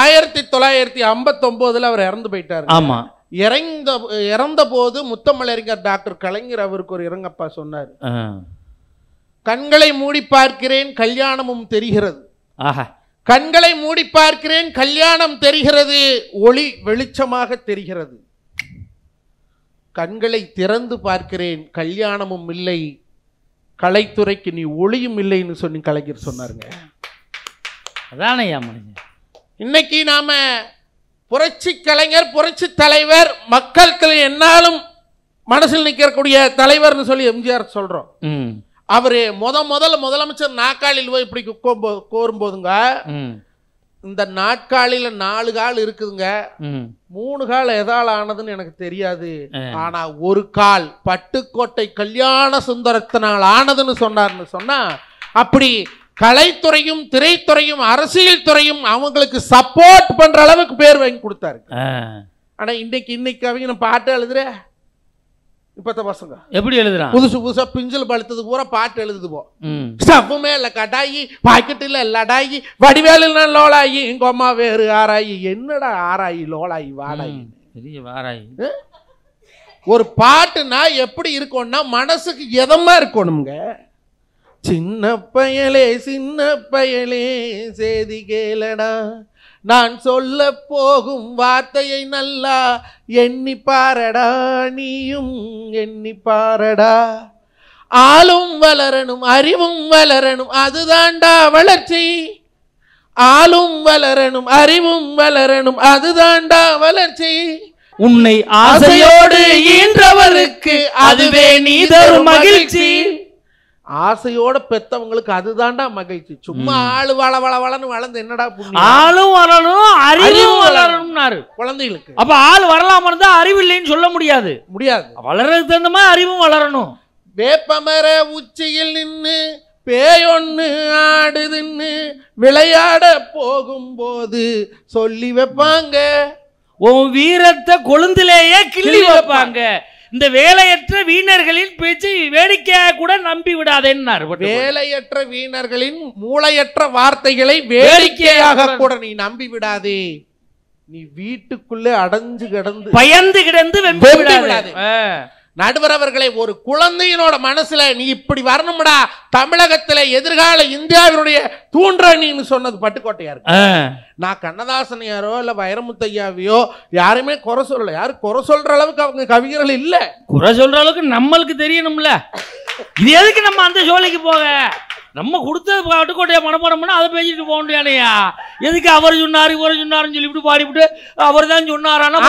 ஆயிரத்தி தொள்ளாயிரத்தி ஐம்பத்தொம்போதில் அவர் இறந்து போயிட்டார் ஆமா இறந்த இறந்த போது முத்தமிழறிஞர் டாக்டர் கலைஞர் அவருக்கு ஒரு இறங்கப்பா சொன்னார் கண்களை மூடி பார்க்கிறேன் கல்யாணமும் தெரிகிறது கண்களை மூடி பார்க்கிறேன் கல்யாணம் தெரிகிறது ஒளி வெளிச்சமாக தெரிகிறது கண்களை திறந்து பார்க்கிறேன் கல்யாணமும் இல்லை கலைத்துறைக்கு நீ ஒளியும் இல்லைன்னு சொல்லி கலைஞர் சொன்னாருங்க அதானே ஐயா இன்னைக்கு நாம் புரட்சி கலைஞர் புரட்சி தலைவர் மக்களுக்கு என்னாலும் மனசில் நிற்கக்கூடிய தலைவர்னு சொல்லி எம்ஜிஆர் சொல்கிறோம் அவர் முத முதல்ல முதலமைச்சர் நாக்காளில் போய் இப்படி போதுங்க இந்த நாட்காலில நாலு கால் இருக்குதுங்க மூணு கால் எதால் ஆனதுன்னு எனக்கு தெரியாது ஆனா ஒரு கால் பட்டுக்கோட்டை கல்யாண சுந்தரத்தினால் ஆனதுன்னு சொன்னார்னு சொன்னா அப்படி கலைத்துறையும் திரைத்துறையும் அரசியல் துறையும் அவங்களுக்கு சப்போர்ட் பண்ற அளவுக்கு பேர் வாங்கி கொடுத்தாரு ஆனா இன்னைக்கு இன்னைக்கு அவங்க நான் பாட்டு எழுதுற இப்பத்த பசங்க எப்படி எழுதுறான் புதுசு புதுசா பிஞ்சல் பழுத்தது பூரா பாட்டு எழுதுதுவோம் சப்புமே இல்ல கடாயி பாக்கெட் இல்ல லடாயி வடிவேலுனா லோலாயி எங்க அம்மா வேறு ஆராயி என்னடா ஆராயி லோலாயி வாடாயி பெரிய வாராயி ஒரு பாட்டுனா எப்படி இருக்கும்னா மனசுக்கு எதமா இருக்கணுங்க சின்ன பயலே சின்ன பயலே சேதி கேளடா நான் சொல்ல போகும் வார்த்தையை நல்லா எண்ணி பாரடா நீயும் எண்ணி பாரடா ஆளும் வளரணும் அறிவும் வளரணும் அதுதான்டா வளர்ச்சி ஆளும் வளரணும் அறிவும் வளரணும் அதுதான்டா வளர்ச்சி உன்னை ஆசையோடு ஈன்றவருக்கு அதுவே நீ தரும் மகிழ்ச்சி ஆசையோட பெத்தவங்களுக்கு அதுதான்டா மகிழ்ச்சி சும்மா ஆளு வள வள வளன்னு வளர்ந்து என்னடா ஆளும் வளரும் அறிவும் வளரும்னாரு குழந்தைகளுக்கு அப்ப ஆள் வரலாம இருந்தா அறிவு இல்லைன்னு சொல்ல முடியாது முடியாது வளர்றதுக்கு தகுந்த மாதிரி அறிவும் வளரணும் வேப்பமர உச்சியில் நின்று பேயொன்னு ஆடுதுன்னு விளையாட போகும்போது சொல்லி வைப்பாங்க உன் வீரத்தை கொழுந்திலேயே கிள்ளி வைப்பாங்க இந்த வேலையற்ற வீணர்களின் பேச்சு வேடிக்கையாக கூட நம்பி விடாதேன்னார் வேலையற்ற வீணர்களின் மூளையற்ற வார்த்தைகளை வேடிக்கையாக கூட நீ நம்பி விடாதே நீ வீட்டுக்குள்ளே அடைஞ்சு கிடந்து பயந்து கிடந்து விடாது நடுவர் அவர்களை ஒரு குழந்தையினோட மனசில் நீ இப்படி வரணும்டா தமிழகத்தில் எதிர்கால இந்தியாவினுடைய தூண்றணின்னு சொன்னது பட்டுக்கோட்டையா இருக்கு நான் கண்ணதாசனையாரோ இல்லை வைரமுத்தையாவையோ யாருமே குறை சொல்லல யாரும் குறை சொல்ற அளவுக்கு அவங்க கவிஞர்கள் இல்லை குறை சொல்ற அளவுக்கு நம்மளுக்கு தெரியணும்ல இது எதுக்கு நம்ம அந்த ஜோலிக்கு போவேன் நம்ம கொடுத்த பட்டுக்கோட்டையை மனப்பாடம்னா அதை பேசிட்டு போக முடியாதையா எதுக்கு அவர் சொன்னார் இவர் சொன்னாருன்னு சொல்லி இப்படி பாடிவிட்டு அவர் தான் சொன்னாரான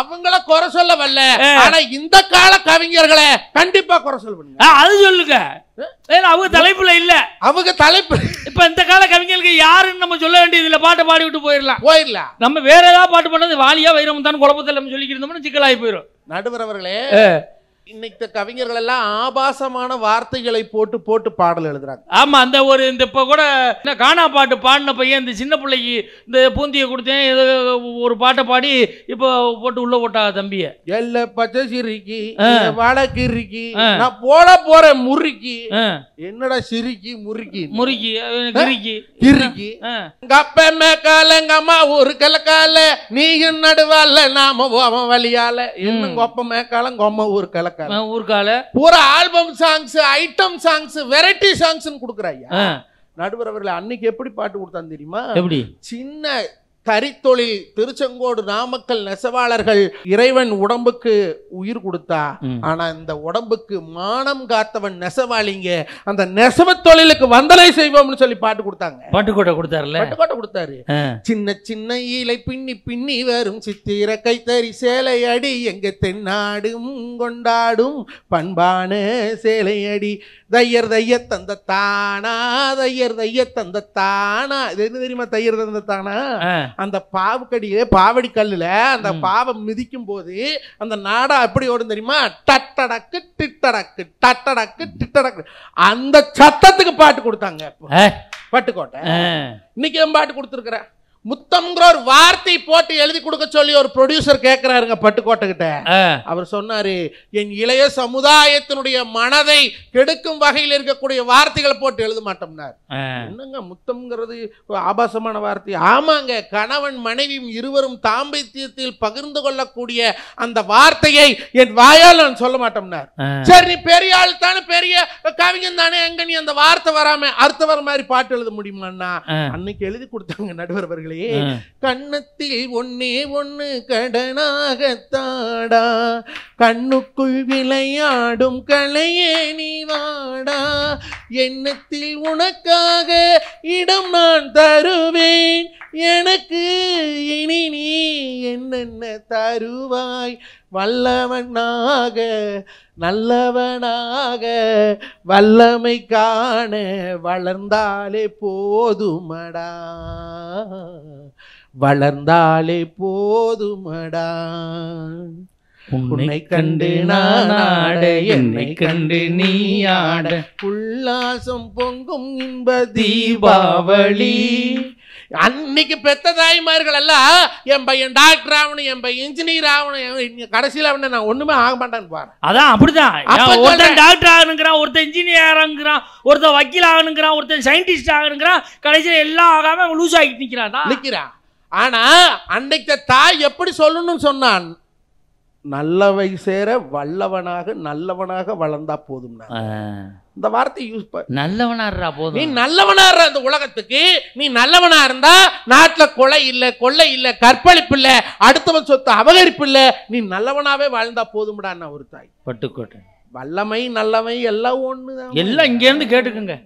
அவங்கள குறை சொல்ல வரல ஆனா இந்த கால கவிஞர்களை கண்டிப்பா குறை சொல்லுங்க அது சொல்லுங்க அவங்க தலைப்புல இல்ல அவங்க தலைப்பு இப்ப இந்த கால கவிஞர்களுக்கு யாருன்னு நம்ம சொல்ல வேண்டியது இல்ல பாட்டை பாடி விட்டு போயிடலாம் போயிடலாம் நம்ம வேற ஏதாவது பாட்டு பண்ணது வாலியா வைரம் தான் குழப்பத்தில் சொல்லிக்கிறோம்னு சிக்கலாகி போயிடும் நடுவர் அவர்களே இன்னைக்கு கவிஞர்கள் எல்லாம் ஆபாசமான வார்த்தைகளை போட்டு போட்டு பாடல் எழுதுறாங்க ஆமா அந்த ஒரு இந்த இப்போ கூட காணா கானா பாட்டு பாடின பையன் இந்த சின்ன பிள்ளைக்கு இந்த பூந்தியை கொடுத்தேன் ஒரு பாட்டை பாடி இப்போ போட்டு உள்ள போட்டா தம்பிய எல்ல பச்சை சிரிக்கி வழக்கு நான் போட போறேன் முறுக்கி என்னடா சிரிக்கி முறுக்கி முறுக்கி கிரிக்கி கிரிக்கி கப்ப மேக்கால எங்க அம்மா ஒரு கலக்கால நீயும் நடுவால நாம வழியால இன்னும் கொப்ப மேக்காலம் கொம்ம ஒரு கலக்கால ஊர்க்கால ஊர்க்கால பூரா album songs item songs variety சாங்ஸ்னு கொடுக்குறாய்யா நடுவர் அவர்கள் அன்னைக்கு எப்படி பாட்டு கொடுத்தான்னு தெரியுமா எப்படி சின்ன கரித்தொழில் திருச்செங்கோடு நாமக்கல் நெசவாளர்கள் இறைவன் உடம்புக்கு உயிர் கொடுத்தா ஆனா இந்த உடம்புக்கு மானம் காத்தவன் நெசவாளிங்க அந்த நெசவ தொழிலுக்கு வந்தலை செய்வோம்னு சொல்லி பாட்டு கொடுத்தாங்க பாட்டு கூட கொடுத்தாரு பாட்டு பாட்டு கொடுத்தாரு சின்ன சின்ன ஈலை பின்னி பின்னி வரும் சித்திர கைத்தறி சேலை அடி எங்க தென்னாடும் கொண்டாடும் பண்பான சேலை அடி தையர் தைய தந்த தானா தையர் தைய தந்த தானா இது என்ன தெரியுமா தையர் தந்த தானா அந்த பாவுக்கடியில பாவடி கல்லுல அந்த பாவம் மிதிக்கும் போது அந்த நாடா எப்படி ஓடும் தெரியுமா டட்டடக்கு டிட்டடக்கு டட்டடக்கு டிட்டடக்கு அந்த சத்தத்துக்கு பாட்டு கொடுத்தாங்க பட்டுக்கோட்டை இன்னைக்கு பாட்டு கொடுத்துருக்குறேன் முத்தம்ங்கிற ஒரு வார்த்தை போட்டு எழுதி கொடுக்க சொல்லி ஒரு ப்ரொடியூசர் கேட்கிறாருங்க பட்டுக்கோட்டை கிட்ட அவர் சொன்னாரு என் இளைய சமுதாயத்தினுடைய மனதை கெடுக்கும் வகையில் இருக்கக்கூடிய வார்த்தைகளை போட்டு எழுத மாட்டோம்னார் என்னங்க முத்தம்ங்கிறது ஆபாசமான வார்த்தை ஆமாங்க கணவன் மனைவியும் இருவரும் தாம்பத்தியத்தில் பகிர்ந்து கொள்ளக்கூடிய அந்த வார்த்தையை என் வாயால் நான் சொல்ல மாட்டோம்னார் சரி நீ பெரிய ஆள் தானே பெரிய கவிஞன் தானே எங்க நீ அந்த வார்த்தை வராம அர்த்தம் வர மாதிரி பாட்டு எழுத முடியுமான்னா அன்னைக்கு எழுதி கொடுத்தாங்க நடுவர் கடவுளே கண்ணத்தில் ஒன்னே ஒன்று தாடா கண்ணுக்குள் விளையாடும் கலையே நீ வாடா எண்ணத்தில் உனக்காக இடம் நான் தருவேன் எனக்கு தருவாய் வல்லவனாக நல்லவனாக வல்லமை காண வளர்ந்தாலே போதுமடா வளர்ந்தாலே போதுமடா உன்னை கண்டு நானாட என்னை கண்டு நீ ஆட உல்லாசம் பொங்கும் இன்ப தீபாவளி அன்னைக்கு பெத்த தாய்மார்கள் எல்லாம் என் பையன் டாக்டர் ஆகணும் என் பையன் இன்ஜினியர் ஆகணும் கடைசியில் அவனை நான் ஒண்ணுமே ஆக மாட்டேன்னு பாரு அதான் அப்படிதான் ஒருத்தன் டாக்டர் ஆகணுங்கிறான் ஒருத்தன் இன்ஜினியர் ஆகணுங்கிறான் ஒருத்தன் வக்கீல் ஆகணுங்கிறான் ஒருத்தன் சயின்டிஸ்ட் ஆகணுங்கிறான் கடைசியில் எல்லாம் ஆகாம லூஸ் ஆகிட்டு நிற்கிறான் நிற்கிறான் ஆனா அன்னைக்கு தாய் எப்படி சொல்லணும்னு சொன்னான் நல்லவை சேர வல்லவனாக நல்லவனாக வளர்ந்தா போதும் இந்த வார்த்தை யூஸ் நல்லவனாடுறா போதும் நீ நல்லவனாடுற அந்த உலகத்துக்கு நீ நல்லவனா இருந்தா நாட்டில் கொலை இல்லை கொள்ளை இல்லை கற்பழிப்பு இல்லை அடுத்தவன் சொத்து அபகரிப்பு இல்லை நீ நல்லவனாவே வாழ்ந்தா போதும்டா நான் ஒரு தாய் பட்டுக்கோட்டை வல்லமை நல்லவை எல்லாம் ஒன்று எல்லாம் இங்கேருந்து கேட்டுக்குங்க